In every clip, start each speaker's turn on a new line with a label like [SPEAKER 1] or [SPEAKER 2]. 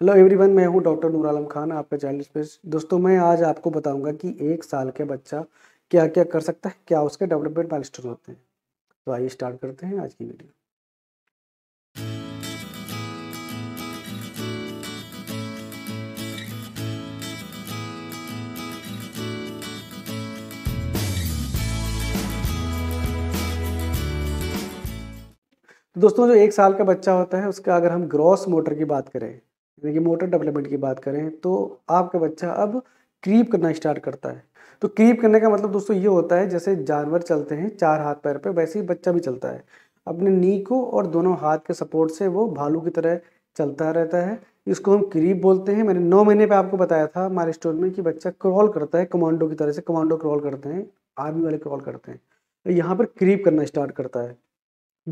[SPEAKER 1] hello everyone मैं हूं doctor नूर आलम खान आपका चाइल्ड स्पेस दोस्तों मैं आज आपको बताऊंगा कि एक साल के बच्चा क्या क्या कर सकता है क्या उसके डेवलपमेंट माइलस्टोन होते हैं तो आइए स्टार्ट करते हैं आज की वीडियो तो दोस्तों जो एक साल का बच्चा होता है उसका अगर हम ग्रॉस मोटर की बात करें यानी कि मोटर डेवलपमेंट की बात करें तो आपका बच्चा अब क्रीप करना स्टार्ट करता है तो क्रीप करने का मतलब दोस्तों ये होता है जैसे जानवर चलते हैं चार हाथ पैर पे वैसे ही बच्चा भी चलता है अपने नी को और दोनों हाथ के सपोर्ट से वो भालू की तरह चलता रहता है इसको हम क्रीप बोलते हैं मैंने नौ महीने पे आपको बताया था हमारे स्टोर में कि बच्चा क्रॉल करता है कमांडो की तरह से कमांडो क्रॉल करते हैं आर्मी वाले क्रॉल करते हैं तो यहाँ पर क्रीप करना स्टार्ट करता है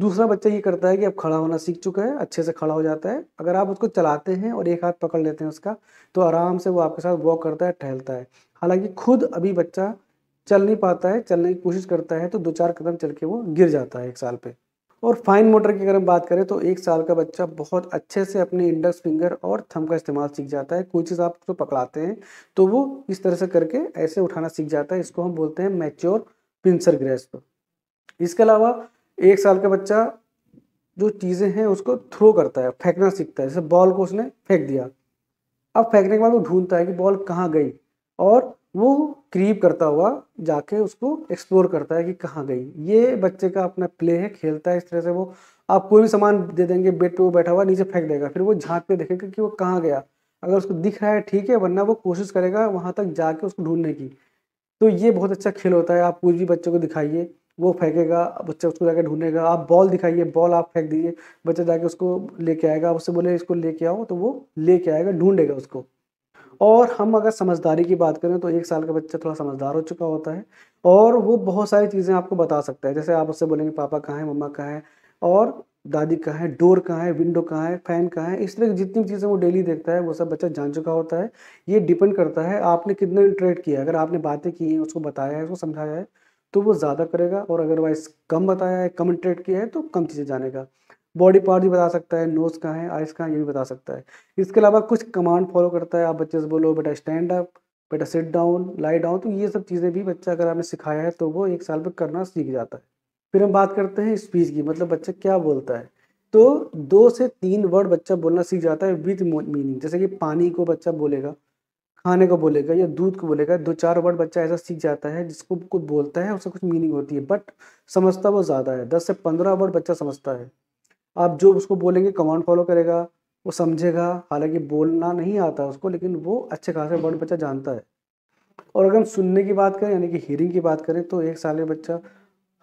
[SPEAKER 1] दूसरा बच्चा ये करता है कि अब खड़ा होना सीख चुका है अच्छे से खड़ा हो जाता है अगर आप उसको चलाते हैं और एक हाथ पकड़ लेते हैं उसका तो आराम से वो आपके साथ वॉक करता है टहलता है हालांकि खुद अभी बच्चा चल नहीं पाता है चलने की कोशिश करता है तो दो चार कदम चल के वो गिर जाता है एक साल पे और फाइन मोटर की अगर हम बात करें तो एक साल का बच्चा बहुत अच्छे से अपने इंडेक्स फिंगर और थम का इस्तेमाल सीख जाता है कोई चीज़ आप उसको तो पकड़ाते हैं तो वो इस तरह से करके ऐसे उठाना सीख जाता है इसको हम बोलते हैं मैच्योर पिंसर ग्रेस्प इसके अलावा एक साल का बच्चा जो चीज़ें हैं उसको थ्रो करता है फेंकना सीखता है जैसे बॉल को उसने फेंक दिया अब फेंकने के बाद वो ढूंढता है कि बॉल कहाँ गई और वो क्रीप करता हुआ जाके उसको एक्सप्लोर करता है कि कहाँ गई ये बच्चे का अपना प्ले है खेलता है इस तरह से वो आप कोई भी सामान दे देंगे बेड पे वो बैठा हुआ नीचे फेंक देगा फिर वो झांक के देखेगा कि वो कहाँ गया अगर उसको दिख रहा है ठीक है वरना वो कोशिश करेगा वहाँ तक जाके उसको ढूंढने की तो ये बहुत अच्छा खेल होता है आप कुछ भी बच्चों को दिखाइए वो फेंकेगा बच्चा उसको जाकर ढूंढेगा आप बॉल दिखाइए बॉल आप फेंक दीजिए बच्चा जाके उसको लेके आएगा आप उससे बोले इसको लेके आओ तो वो लेके आएगा ढूंढेगा उसको और हम अगर समझदारी की बात करें तो एक साल का बच्चा थोड़ा समझदार हो चुका होता है और वो बहुत सारी चीज़ें आपको बता सकता है जैसे आप उससे बोलेंगे पापा कहाँ है मम्मा कहाँ है और दादी कहाँ है डोर कहाँ है विंडो कहाँ है फैन कहाँ है इस तरह की जितनी चीज़ें वो डेली देखता है वो सब बच्चा जान चुका होता है ये डिपेंड करता है आपने कितना इंटरेक्ट किया अगर आपने बातें की हैं उसको बताया है उसको समझाया है तो वो ज़्यादा करेगा और अगर वाइस कम बताया है कम इंटरेट किया है तो कम चीज़ें जानेगा बॉडी पार्ट भी बता सकता है नोज़ कहाँ है आइस कहाँ है ये भी बता सकता है इसके अलावा कुछ कमांड फॉलो करता है आप बच्चे से बोलो बेटा स्टैंड अप बेटा सिट डाउन लाई डाउन तो ये सब चीज़ें भी बच्चा अगर आपने सिखाया है तो वो एक साल में करना सीख जाता है फिर हम बात करते हैं स्पीच की मतलब बच्चा क्या बोलता है तो दो से तीन वर्ड बच्चा बोलना सीख जाता है विथ मीनिंग जैसे कि पानी को बच्चा बोलेगा खाने को बोलेगा या दूध को बोलेगा दो चार वर्ड बच्चा ऐसा सीख जाता है जिसको कुछ बोलता है उसका कुछ मीनिंग होती है बट समझता वो ज़्यादा है दस से पंद्रह वर्ड बच्चा समझता है आप जो उसको बोलेंगे कमांड फॉलो करेगा वो समझेगा हालांकि बोलना नहीं आता उसको लेकिन वो अच्छे खासे वर्ड बच्चा जानता है और अगर हम सुनने की बात करें यानी कि हियरिंग की बात करें तो एक साल में बच्चा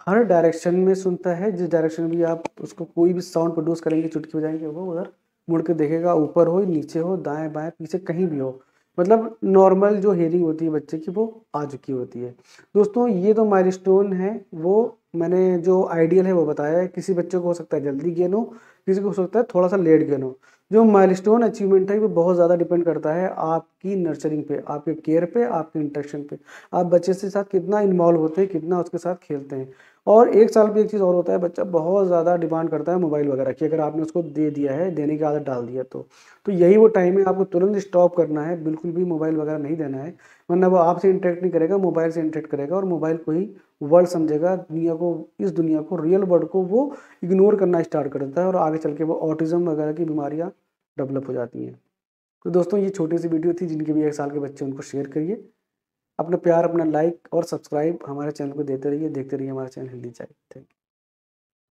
[SPEAKER 1] हर डायरेक्शन में सुनता है जिस डायरेक्शन में भी आप उसको कोई भी साउंड प्रोड्यूस करेंगे चुटकी बजाएंगे वो उधर मुड़ के देखेगा ऊपर हो नीचे हो दाएं बाएं पीछे कहीं भी हो मतलब नॉर्मल जो हेयरिंग होती है बच्चे की वो आ चुकी होती है दोस्तों ये तो माइलस्टोन है वो मैंने जो आइडियल है वो बताया है किसी बच्चे को हो सकता है जल्दी गेन हो किसी को हो सकता है थोड़ा सा लेट गेन हो जो माइलस्टोन अचीवमेंट है वो बहुत ज़्यादा डिपेंड करता है आपकी नर्चरिंग पे आपके केयर पे आपके इंट्रैक्शन पे आप बच्चे के साथ कितना इन्वॉल्व होते हैं कितना उसके साथ खेलते हैं और एक साल पर एक चीज़ और होता है बच्चा बहुत ज़्यादा डिमांड करता है मोबाइल वगैरह की अगर आपने उसको दे दिया है देने की आदत डाल दिया तो तो यही वो टाइम है आपको तुरंत स्टॉप करना है बिल्कुल भी मोबाइल वगैरह नहीं देना है वरना वो आपसे इंटरेक्ट नहीं करेगा मोबाइल से इंटरेक्ट करेगा और मोबाइल को ही वर्ल्ड समझेगा दुनिया को इस दुनिया को रियल वर्ल्ड को वो इग्नोर करना स्टार्ट कर देता है और आगे चल के वो ऑटिज़म वगैरह की बीमारियाँ डेवलप हो जाती हैं तो दोस्तों ये छोटी सी वीडियो थी जिनके भी एक साल के बच्चे उनको शेयर करिए अपना प्यार अपना लाइक और सब्सक्राइब हमारे चैनल को देते रहिए देखते रहिए हमारा चैनल हिंदी चाहिए थैंक यू